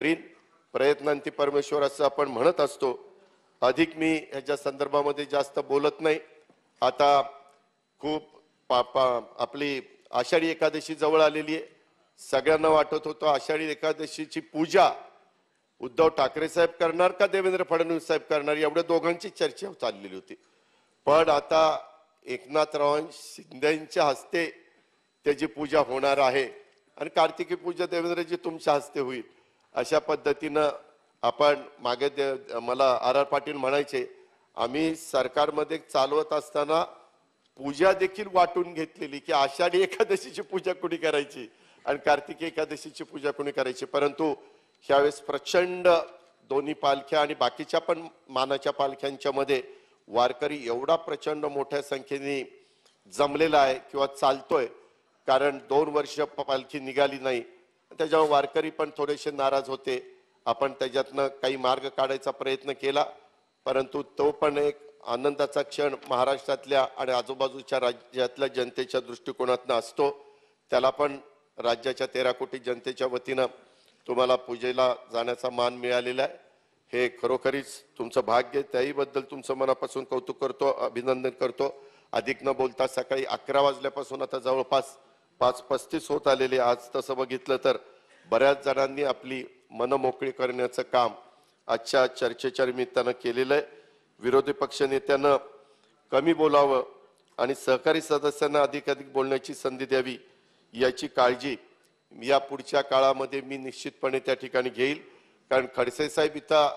प्रयत्नांती परमेश्वर असं आपण म्हणत असतो अधिक मी ह्याच्या संदर्भामध्ये जास्त बोलत नाही आता खूप पापा आपली आषाढी एकादशी जवळ आलेली आहे सगळ्यांना वाटत होतं आषाढी एकादशीची पूजा उद्धव ठाकरे साहेब करणार का देवेंद्र फडणवीस साहेब करणार एवढ्या दोघांची चर्चा चाललेली होती पण आता एकनाथराव शिंदेच्या हस्ते त्याची पूजा होणार आहे आणि कार्तिकी पूजा देवेंद्रजी तुमच्या हस्ते होईल अशा पद्धतीनं आपण मागे मला आर आर पाटील म्हणायचे आम्ही सरकारमध्ये चालवत असताना पूजा देखील वाटून घेतलेली की आषाढी एकादशीची पूजा कुणी करायची आणि कार्तिकी एकादशीची पूजा कुणी करायची परंतु ह्यावेळेस प्रचंड दोन्ही पालख्या आणि बाकीच्या पण मानाच्या पालख्यांच्या मध्ये वारकरी एवढा प्रचंड मोठ्या संख्येने जमलेला आहे किंवा चालतोय कारण दोन वर्ष पालखी निघाली नाही त्याच्यावर वारकरी पण थोडेसे नाराज होते आपण त्याच्यातनं काही मार्ग काढायचा प्रयत्न केला परंतु तो पण एक आनंदाचा क्षण महाराष्ट्रातल्या आणि आजूबाजूच्या राज्यातल्या जनतेच्या दृष्टिकोनातनं असतो त्याला पण राज्याच्या तेरा कोटी जनतेच्या वतीनं तुम्हाला पूजेला जाण्याचा मान मिळालेला आहे हे खरोखरीच तुमचं भाग्य त्याहीबद्दल तुमचं मनापासून कौतुक करतो अभिनंदन करतो अधिक न बोलता सकाळी अकरा वाजल्यापासून आता जवळपास पाच पस्तीस होत आलेले आज तसं बघितलं तर बऱ्याच जणांनी आपली मन मोकळी करण्याचं काम आजच्या चर्चेच्या निमित्तानं केलेलं आहे विरोधी पक्षनेत्यानं कमी बोलावं आणि सहकारी सदस्यांना अधिकाधिक बोलण्याची संधी द्यावी याची काळजी या पुढच्या काळामध्ये मी निश्चितपणे त्या ठिकाणी घेईल कारण खडसे साहेब इथं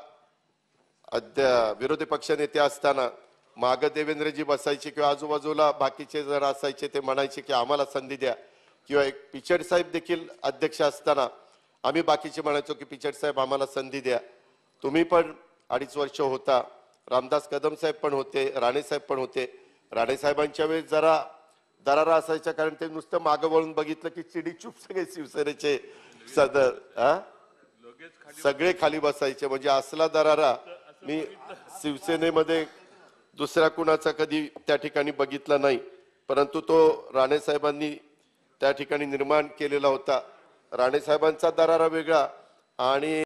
अद्या विरोधी पक्षनेते असताना मागं देवेंद्रजी बसायचे किंवा आजूबाजूला बाकीचे जर असायचे ते म्हणायचे की आम्हाला संधी द्या किंवा एक पिचड साहेब देखील अध्यक्ष असताना आम्ही बाकीचे म्हणायचो की पिचड साहेब आम्हाला संधी द्या तुम्ही पण अडीच वर्ष होता रामदास कदम साहेब पण होते राणे साहेब पण होते राणे साहेबांच्या वेळेस जरा दरारा असायच्या कारण ते नुसतं मागं वळून बघितलं की चिडी चुप सगळे शिवसेनेचे सदर सगळे खाली बसायचे म्हणजे असला दरारा मी शिवसेनेमध्ये दुसऱ्या कुणाचा कधी त्या ठिकाणी बघितला नाही परंतु तो राणे साहेबांनी त्या ठिकाणी निर्माण केलेला होता राणेसाहेबांचा दरारा वेगळा आणि